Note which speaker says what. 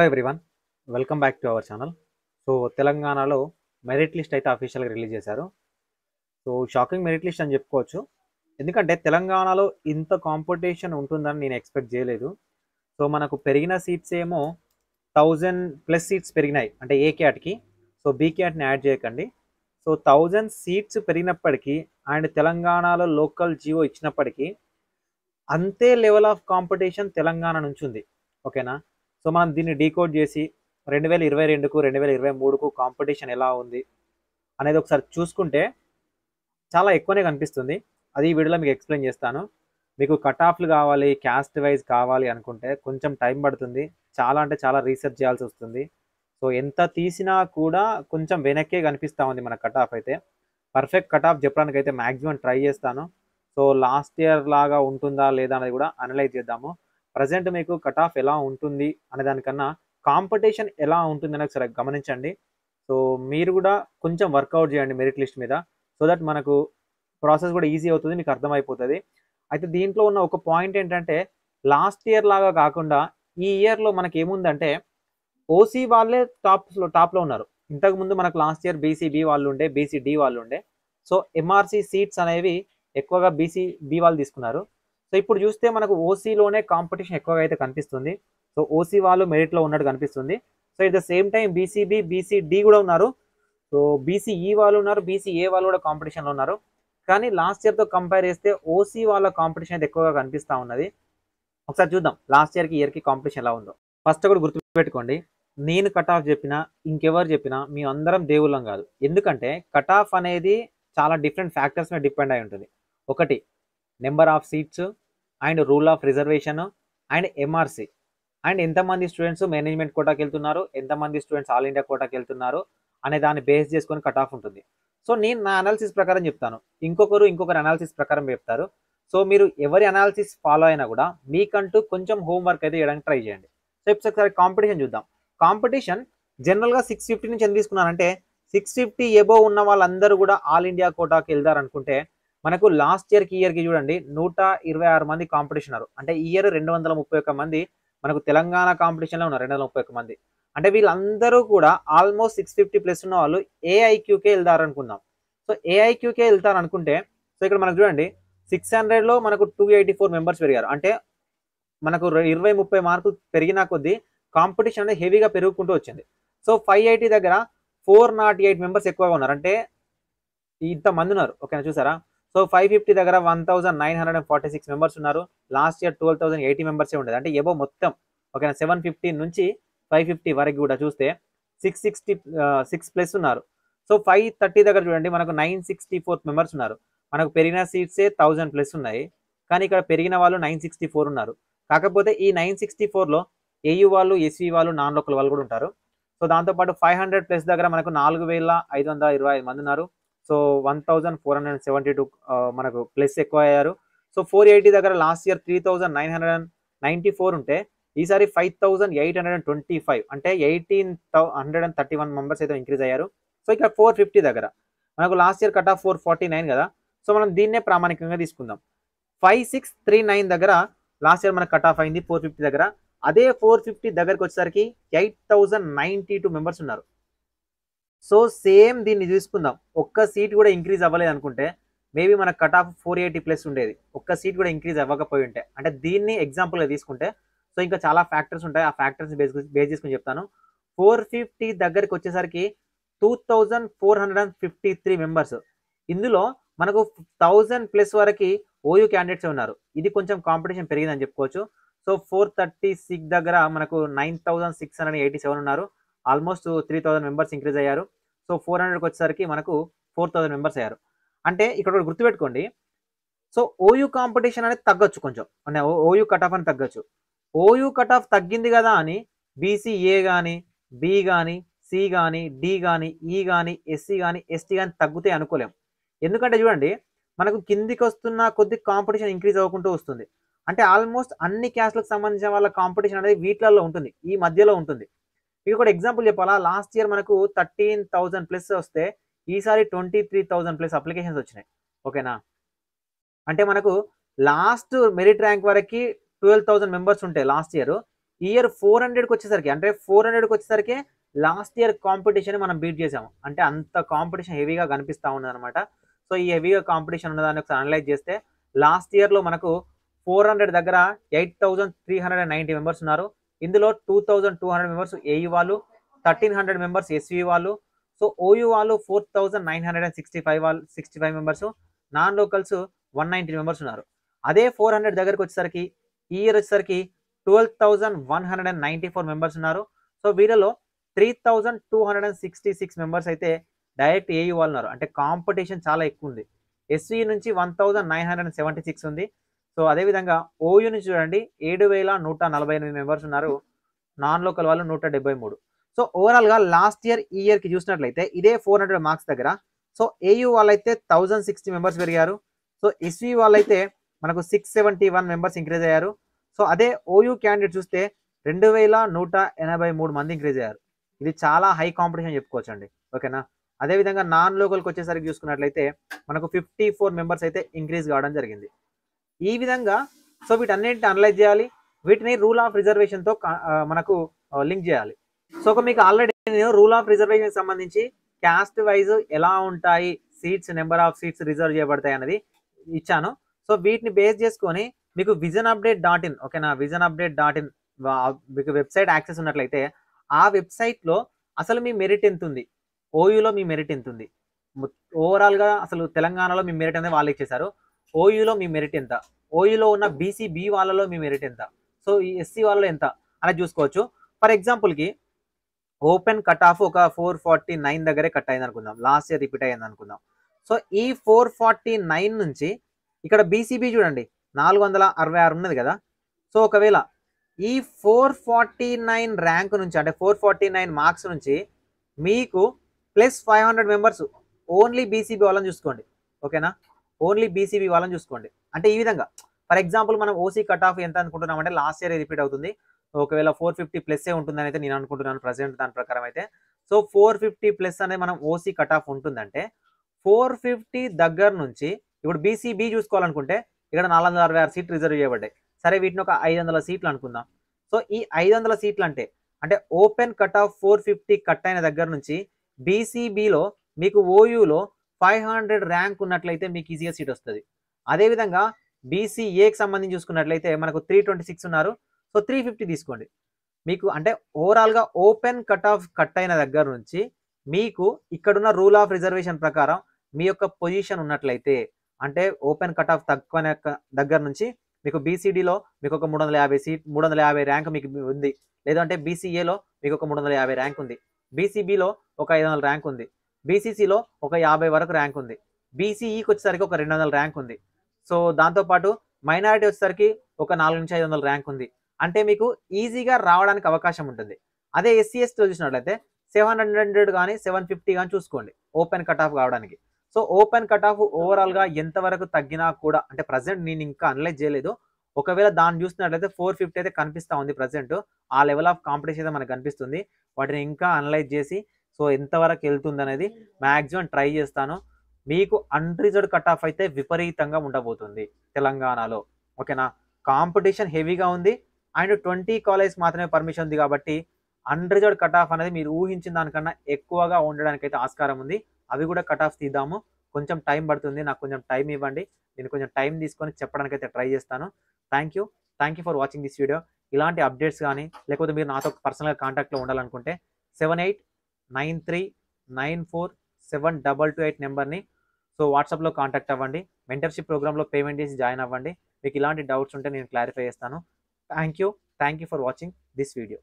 Speaker 1: hello everyone welcome back to our channel so తెలంగాణలో merit list అయితే అఫీషియల్గా release చేశారు సో షాకింగ్ మెరిట్ లిస్ట్ అని చెప్పుకోవచ్చు ఎందుకంటే తెలంగాణలో ఇంత కాంపిటీషన్ ఉంటుందని నేను ఎక్స్పెక్ట్ చేయలేదు సో మనకు పెరిగిన సీట్స్ ఏమో థౌజండ్ ప్లస్ సీట్స్ పెరిగినాయి అంటే ఏ క్యాట్కి సో బీ క్యాట్ని యాడ్ చేయకండి సో థౌజండ్ సీట్స్ పెరిగినప్పటికీ అండ్ తెలంగాణలో లోకల్ జియో ఇచ్చినప్పటికీ అంతే లెవెల్ ఆఫ్ కాంపిటీషన్ తెలంగాణ నుంచి ఉంది ఓకేనా సో మనం దీన్ని డీకోడ్ చేసి రెండు వేల ఇరవై రెండుకు రెండు వేల ఇరవై మూడుకు కాంపిటీషన్ ఎలా ఉంది అనేది ఒకసారి చూసుకుంటే చాలా ఎక్కువనే కనిపిస్తుంది అది ఈ వీడియోలో మీకు ఎక్స్ప్లెయిన్ చేస్తాను మీకు కట్ ఆఫ్లు కావాలి క్యాస్ట్ వైజ్ కావాలి అనుకుంటే కొంచెం టైం పడుతుంది చాలా అంటే చాలా రీసెర్చ్ చేయాల్సి వస్తుంది సో ఎంత తీసినా కూడా కొంచెం వెనక్కే కనిపిస్తూ ఉంది మన కట్ ఆఫ్ అయితే పర్ఫెక్ట్ కట్ ఆఫ్ చెప్పడానికి అయితే మ్యాక్సిమం ట్రై చేస్తాను సో లాస్ట్ ఇయర్ లాగా ఉంటుందా లేదా అనేది కూడా అనలైజ్ చేద్దాము ప్రజెంట్ మీకు కట్ ఆఫ్ ఎలా ఉంటుంది అనే దానికన్నా కాంపిటీషన్ ఎలా ఉంటుంది అనేది ఒకసారి గమనించండి సో మీరు కూడా కొంచెం వర్కౌట్ చేయండి మెరిట్ లిస్ట్ మీద సో దట్ మనకు ప్రాసెస్ కూడా ఈజీ అవుతుంది మీకు అర్థమైపోతుంది అయితే దీంట్లో ఉన్న ఒక పాయింట్ ఏంటంటే లాస్ట్ ఇయర్ లాగా కాకుండా ఈ ఇయర్లో మనకి ఏముందంటే ఓసీ వాళ్ళే టాప్స్లో టాప్లో ఉన్నారు ఇంతకుముందు మనకు లాస్ట్ ఇయర్ బీసీ బి వాళ్ళు ఉండే బీసీ డి వాళ్ళు ఉండే సో ఎంఆర్సీ సీట్స్ అనేవి ఎక్కువగా బీసీ బి వాళ్ళు తీసుకున్నారు సో ఇప్పుడు చూస్తే మనకు ఓసీలోనే కాంపిటీషన్ ఎక్కువగా అయితే కనిపిస్తుంది సో ఓసీ వాళ్ళు మెరిట్లో ఉన్నట్టు కనిపిస్తుంది so at the same time BCB BCD కూడా ఉన్నారు సో బీసీఈ e వాళ్ళు ఉన్నారు బీసీఏ వాళ్ళు కూడా కాంపిటీషన్లో ఉన్నారు కానీ లాస్ట్ ఇయర్తో కంపేర్ చేస్తే ఓసీ వాళ్ళ కాంపిటీషన్ అయితే ఎక్కువగా కనిపిస్తూ ఉన్నది ఒకసారి చూద్దాం లాస్ట్ ఇయర్కి ఇయర్కి కాంపిటీషన్ ఎలా ఉందో ఫస్ట్ కూడా గుర్తుపెట్టుకోండి నేను కట్ ఆఫ్ చెప్పినా ఇంకెవరు చెప్పినా మీ అందరం దేవుళ్ళం కాదు ఎందుకంటే కట్ ఆఫ్ అనేది చాలా డిఫరెంట్ ఫ్యాక్టర్స్ మీద డిపెండ్ అయి ఉంటుంది ఒకటి number of seats and rule of reservation and MRC and ఎంతమంది స్టూడెంట్స్ మేనేజ్మెంట్ కోటాకి వెళ్తున్నారు ఎంతమంది స్టూడెంట్స్ ఆల్ ఇండియా కోటాకి వెళ్తున్నారు అనే దాన్ని బేస్ చేసుకొని కట్ ఆఫ్ ఉంటుంది సో నేను నా అనాలిసిస్ ప్రకారం చెప్తాను ఇంకొకరు ఇంకొకరు అనాలిసిస్ ప్రకారం చెప్తారు సో మీరు ఎవరి అనాలిసిస్ ఫాలో అయినా కూడా మీకంటూ కొంచెం హోంవర్క్ అయితే చేయడానికి ట్రై చేయండి సో ఇప్పుడు ఒకసారి కాంపిటీషన్ చూద్దాం కాంపిటీషన్ జనరల్గా సిక్స్ ఫిఫ్టీ నుంచి ఎంత తీసుకున్నారంటే సిక్స్ ఫిఫ్టీ ఎబో ఉన్న వాళ్ళందరూ కూడా ఆల్ ఇండియా కోటాకి వెళ్దారనుకుంటే మనకు లాస్ట్ ఇయర్కి ఇయర్కి చూడండి నూట ఇరవై ఆరు మంది కాంపిటీషనర్ అంటే ఇయర్ రెండు వందల ముప్పై ఒక్క మంది మనకు తెలంగాణ కాంపిటీషన్లో ఉన్నారు రెండు వందల ముప్పై మంది అంటే వీళ్ళందరూ కూడా ఆల్మోస్ట్ సిక్స్ ఫిఫ్టీ ప్లస్ ఉన్న వాళ్ళు ఏఐక్యూకే వెళ్తారనుకుందాం సో ఏఐక్యూకే వెళ్తారనుకుంటే సో ఇక్కడ మనకు చూడండి సిక్స్ హండ్రెడ్లో మనకు టూ ఎయిటీ ఫోర్ మెంబర్స్ పెరిగారు అంటే మనకు ఇరవై ముప్పై మార్కులు పెరిగిన కొద్దీ కాంపిటీషన్ అనేది హెవీగా పెరుగుకుంటూ వచ్చింది సో ఫైవ్ ఎయిటీ దగ్గర ఫోర్ నాట్ ఎయిట్ మెంబర్స్ ఎక్కువగా ఉన్నారు అంటే ఇంతమంది ఉన్నారు ఓకేనా చూసారా సో ఫైవ్ ఫిఫ్టీ దగ్గర one thousand nine hundred and forty six members ఉన్నారు last year twelve thousand eighty మెంబర్సే ఉండేది అంటే ఏవో మొత్తం ఓకేనా సెవెన్ ఫిఫ్టీ నుంచి ఫైవ్ ఫిఫ్టీ వరకు కూడా చూస్తే సిక్స్ సిక్స్టీ సిక్స్ ప్లస్ ఉన్నారు సో ఫైవ్ థర్టీ దగ్గర చూడండి మనకు నైన్ సిక్స్టీ ఫోర్ మెంబర్స్ ఉన్నారు మనకు పెరిగిన సీట్సే థౌజండ్ ప్లస్ ఉన్నాయి కానీ ఇక్కడ పెరిగిన వాళ్ళు నైన్ సిక్స్టీ ఫోర్ ఉన్నారు కాకపోతే ఈ నైన్ సిక్స్టీ ఫోర్లో ఏయూ వాళ్ళు ఎస్వి వాళ్ళు నాన్ లోకల్ వాళ్ళు కూడా ఉంటారు సో దాంతోపాటు ఫైవ్ హండ్రెడ్ ప్లస్ దగ్గర మనకు నాలుగు వేల ఐదు వందల ఇరవై ఐదు మంది ఉన్నారు so one thousand four hundred seventy two మనకు ప్లస్ ఎక్కువ అయ్యారు సో ఫోర్ ఎయిటీ దగ్గర last year three thousand nine hundred and ninety four ఉంటే ఈసారి five thousand eight hundred and twenty five అంటే eighteen hundred and thirty one members అయితే increase అయ్యారు so ఇక్కడ ఫోర్ ఫిఫ్టీ దగ్గర మనకు last year cut off four forty nine కదా so మనం దీన్నే ప్రామాణికంగా తీసుకుందాం ఫైవ్ సిక్స్ త్రీ నైన్ దగ్గర లాస్ట్ ఇయర్ మనకు కట్ ఆఫ్ అయింది ఫోర్ ఫిఫ్టీ దగ్గర అదే ఫోర్ ఫిఫ్టీ దగ్గరకు వచ్చేసరికి eight thousand ninety two members ఉన్నారు సో సేమ్ దీన్ని చూసుకుందాం ఒక్క సీట్ కూడా ఇంక్రీజ్ అవ్వలేదు అనుకుంటే మేబీ మన cut off four eighty plus ఉండేది ఒక్క సీట్ కూడా ఇంక్రీజ్ అవ్వకపోయి ఉంటే అంటే దీన్ని ఎగ్జాంపుల్గా తీసుకుంటే సో ఇంకా చాలా ఫ్యాక్టర్స్ ఉంటాయి ఆ ఫ్యాక్టర్స్ బేస్ బేస్ చేసుకుని చెప్తాను ఫోర్ ఫిఫ్టీ దగ్గరికి వచ్చేసరికి two four hundred and fifty three members ఇందులో మనకు థౌజండ్ ప్లస్ వరకు ఓయూ క్యాండిడేట్స్ ఉన్నారు ఇది కొంచెం కాంపిటీషన్ పెరిగిందని చెప్పుకోవచ్చు సో ఫోర్ థర్టీ సిక్స్ దగ్గర మనకు nine thousand six eighty seven ఉన్నారు almost three thousand members increase అయ్యారు సో ఫోర్ హండ్రెడ్కి వచ్చేసరికి మనకు ఫోర్ థౌసండ్ మెంబర్స్ అయ్యారు అంటే ఇక్కడ గుర్తుపెట్టుకోండి సో ఓయూ కాంపిటీషన్ అనేది తగ్గొచ్చు కొంచెం అంటే ఓయూ కట్ ఆఫ్ అని తగ్గొచ్చు ఓయూ కట్ ఆఫ్ తగ్గింది కదా అని బీసీఏ కానీ బి కానీ సి కానీ డి కానీ ఈ e కానీ ఎస్సీ కానీ e ఎస్టీ కానీ తగ్గుతాయి అనుకోలేం ఎందుకంటే చూడండి మనకు కిందికి వస్తున్న కొద్ది కాంపిటీషన్ ఇంక్రీజ్ అవ్వకుంటూ వస్తుంది అంటే ఆల్మోస్ట్ అన్ని క్యాస్ట్లకు సంబంధించిన వాళ్ళ కాంపిటీషన్ అనేది వీటిలలో ఉంటుంది ఈ మధ్యలో ఉంటుంది మీకు కూడా ఎగ్జాంపుల్ చెప్పాలా లాస్ట్ ఇయర్ మనకు థర్టీన్ థౌసండ్ ప్లస్ వస్తే ఈసారి twenty three thousand plus applications వచ్చినాయి ఓకేనా అంటే మనకు లాస్ట్ మెరిట్ ర్యాంక్ వరకు ట్వెల్వ్ థౌసండ్ మెంబర్స్ ఉంటాయి లాస్ట్ ఇయర్ ఇయర్ ఫోర్ హండ్రెడ్కి వచ్చేసరికి అంటే ఫోర్ హండ్రెడ్కి వచ్చేసరికి లాస్ట్ ఇయర్ కాంపిటీషన్ మనం బీట్ చేసాము అంటే అంత కాంపిటీషన్ హెవీగా కనిపిస్తూ ఉన్నది అనమాట సో ఈ హెవీగా కాంపిటీషన్ ఉన్నదాన్ని ఒకసారి అనలైజ్ చేస్తే లాస్ట్ ఇయర్లో మనకు ఫోర్ హండ్రెడ్ దగ్గర eight three hundred and ninety members ఉన్నారు ఇందులో two thousand two hundred members AU వాళ్ళు థర్టీన్ హండ్రెడ్ మెంబర్స్ ఎస్వి వాళ్ళు సో ఓయూ వాళ్ళు four thousand nine hundred and sixty five వాళ్ళు sixty five members non locals one ninety members ఉన్నారు అదే four hundred దగ్గరకు వచ్చేసరికి ఈ ఇయర్ వచ్చేసరికి twelve thousand one hundred and ninety four members ఉన్నారు సో వీళ్ళలో three thousand two hundred and sixty six members అయితే డైరెక్ట్ ఏయూ వాళ్ళు ఉన్నారు అంటే కాంపిటీషన్ చాలా ఎక్కువ ఉంది ఎస్వీ నుంచి one thousand nine hundred and seventy six ఉంది సో అదేవిధంగా ఓయూని చూడండి ఏడు వేల నూట నలభై ఎనిమిది మెంబర్స్ ఉన్నారు నాన్ లోకల్ వాళ్ళు నూట డెబ్బై మూడు సో ఓవరాల్గా లాస్ట్ ఇయర్ ఈ ఇయర్కి చూసినట్లయితే ఇదే ఫోర్ హండ్రెడ్ మార్క్స్ దగ్గర సో ఏయూ వాళ్ళైతే థౌజండ్ సిక్స్టీ మెంబర్స్ పెరిగారు సో ఎస్వీ వాళ్ళైతే మనకు six seventy one members increase అయ్యారు సో అదే ఓయూ క్యాండిడేట్ చూస్తే రెండు వేల నూట ఎనభై మూడు మంది ఇంక్రీజ్ అయ్యారు ఇది చాలా హై కాంపిటీషన్ చెప్పుకోవచ్చండి ఓకేనా అదేవిధంగా నాన్ లోకల్కి వచ్చేసరికి చూసుకున్నట్లయితే మనకు ఫిఫ్టీ ఫోర్ మెంబర్స్ అయితే ఇంక్రీజ్ కావడం జరిగింది ఈ విధంగా సో వీటన్నింటిని అనలైజ్ చేయాలి వీటిని రూల్ ఆఫ్ రిజర్వేషన్తో మనకు లింక్ చేయాలి సో ఒక మీకు ఆల్రెడీ నేను రూల్ ఆఫ్ రిజర్వేషన్ సంబంధించి క్యాస్ట్ వైజ్ ఎలా ఉంటాయి seats number of seats reserve చేయబడతాయి అనేది ఇచ్చాను సో వీటిని బేస్ చేసుకొని మీకు విజన్ అప్డేట్ డాట్ ఇన్ ఓకేనా విజన్ అప్డేట్ డాట్ ఇన్ మీకు వెబ్సైట్ యాక్సెస్ ఉన్నట్లయితే ఆ వెబ్సైట్లో అసలు మీ మెరిట్ ఎంత ఉంది ఓయూలో మీ మెరిట్ ఎంత ఉంది ఓవరాల్గా అసలు తెలంగాణలో మీ మెరిట్ అనేది వాళ్ళు ఇచ్చేసారు ఓయూలో మీ మెరిట్ ఎంత ఓయూలో ఉన్న బీసీ బి వాళ్ళలో మీ మెరిట్ ఎంత సో ఈ ఎస్సీ వాళ్ళలో ఎంత అనేది చూసుకోవచ్చు ఫర్ ఎగ్జాంపుల్కి ఓపెన్ కట్ ఆఫ్ ఒక ఫోర్ ఫార్టీ నైన్ దగ్గరే కట్ అయింది అనుకుందాం లాస్ట్ ఇయర్ రిపీట్ అయ్యింది అనుకుందాం సో ఈ ఫోర్ ఫార్టీ నైన్ నుంచి ఇక్కడ బీసీబీ చూడండి నాలుగు వందల అరవై ఆరు ఉన్నది కదా సో ఒకవేళ ఈ ఫోర్ ఫార్టీ నైన్ ర్యాంక్ నుంచి అంటే ఫోర్ ఫార్టీ నైన్ మార్క్స్ నుంచి మీకు plus five hundred members only BCB వాళ్ళని చూసుకోండి ఓకేనా ఓన్లీ బీసీబీ వాళ్ళని చూసుకోండి అంటే ఈ విధంగా ఫర్ ఎగ్జాంపుల్ మనం ఓసీ కట్ ఆఫ్ ఎంత అనుకుంటున్నాం అంటే లాస్ట్ ఇయర్ రిపీట్ అవుతుంది ఒకవేళ ఫోర్ ఫిఫ్టీ ఏ ఉంటుందని అయితే నేను అనుకుంటున్నాను ప్రజెంట్ దాని ప్రకారం అయితే సో ఫోర్ ఫిఫ్టీ ప్లస్ అనేది మనం ఓసీ కట్ ఆఫ్ ఉంటుందంటే ఫోర్ ఫిఫ్టీ దగ్గర నుంచి ఇప్పుడు బీసీబీ చూసుకోవాలనుకుంటే ఇక్కడ నాలుగు వందల అరవై ఆరు సీట్లు రిజర్వ్ చేయబడ్డాయి సరే వీటిని ఒక ఐదు వందల సీట్లు అనుకుందాం సో ఈ ఐదు వందల సీట్లు అంటే అంటే open cut off four fifty cut అయిన దగ్గర నుంచి బీసీబీలో మీకు ఓయూలో ఫైవ్ హండ్రెడ్ ర్యాంక్ ఉన్నట్లయితే మీకు ఈజీగా సీట్ వస్తుంది అదేవిధంగా బీసీఏకి సంబంధించి చూసుకున్నట్లయితే మనకు త్రీ ట్వంటీ సిక్స్ ఉన్నారు సో త్రీ ఫిఫ్టీ తీసుకోండి మీకు అంటే ఓవరాల్గా ఓపెన్ కట్ ఆఫ్ కట్ అయిన దగ్గర నుంచి మీకు ఇక్కడున్న రూల్ ఆఫ్ రిజర్వేషన్ ప్రకారం మీ యొక్క పొజిషన్ ఉన్నట్లయితే అంటే ఓపెన్ కట్ ఆఫ్ తక్కువ దగ్గర నుంచి మీకు బీసీడీలో మీకు ఒక మూడు యాభై సీట్ మూడు వందల యాభై ర్యాంక్ మీకు ఉంది లేదంటే బీసీఏలో మీకు ఒక మూడు వందల యాభై ర్యాంక్ ఉంది బీసీబీలో ఒక ఐదు వందల ర్యాంక్ ఉంది బీసీసీలో ఒక యాభై వరకు ర్యాంక్ ఉంది బీసీఈకి e వచ్చేసరికి ఒక రెండు వందల ర్యాంక్ ఉంది సో దాంతోపాటు మైనారిటీ వచ్చేసరికి ఒక నాలుగు నుంచి ఐదు వందల ర్యాంక్ ఉంది అంటే మీకు ఈజీగా రావడానికి అవకాశం ఉంటుంది అదే ఎస్సీ ఎస్టీలో చూసినట్లయితే సెవెన్ హండ్రెడ్ కానీ సెవెన్ ఫిఫ్టీ కానీ చూసుకోండి ఓపెన్ కట్ ఆఫ్ కావడానికి సో ఓపెన్ కట్ ఆఫ్ ఓవరాల్గా ఎంతవరకు తగ్గినా కూడా అంటే ప్రజెంట్ నేను ఇంకా అనలైజ్ చేయలేదు ఒకవేళ దాన్ని చూసినట్లయితే ఫోర్ ఫిఫ్టీ అయితే కనిపిస్తూ ఉంది ప్రజెంట్ ఆ లెవెల్ ఆఫ్ కాంపిటీషన్ అయితే మనకు కనిపిస్తుంది వాటిని ఇంకా అనలైజ్ చేసి సో ఎంతవరకు వెళ్తుంది అనేది మ్యాక్సిమం ట్రై చేస్తాను మీకు అన్రిజర్వ్డ్ కట్ ఆఫ్ అయితే విపరీతంగా ఉండబోతుంది తెలంగాణలో ఓకేనా కాంపిటీషన్ హెవీగా ఉంది అండ్ ట్వంటీ కాలేజ్ మాత్రమే పర్మిషన్ ఉంది కాబట్టి అన్రిజర్వ్డ్ కట్ ఆఫ్ అనేది మీరు ఊహించిన దానికన్నా ఎక్కువగా ఉండడానికి అయితే ఆస్కారం ఉంది అవి కూడా కట్ ఆఫ్ తీద్దాము కొంచెం టైం పడుతుంది నాకు కొంచెం టైం ఇవ్వండి నేను కొంచెం టైం తీసుకొని చెప్పడానికి అయితే ట్రై చేస్తాను thank you thank you for watching this video ఇలాంటి అప్డేట్స్ కానీ లేకపోతే మీరు నాతో పర్సనల్గా కాంటాక్ట్లో ఉండాలనుకుంటే seven eight nine three nine four seven double two eight నెంబర్ని సో వాట్సాప్లో కాంటాక్ట్ అవ్వండి మెంటర్షిప్ ప్రోగ్రామ్లో పేమెంట్ చేసి జాయిన్ అవ్వండి మీకు ఇలాంటి డౌట్స్ ఉంటే నేను క్లారిఫై చేస్తాను thank you thank you for watching this video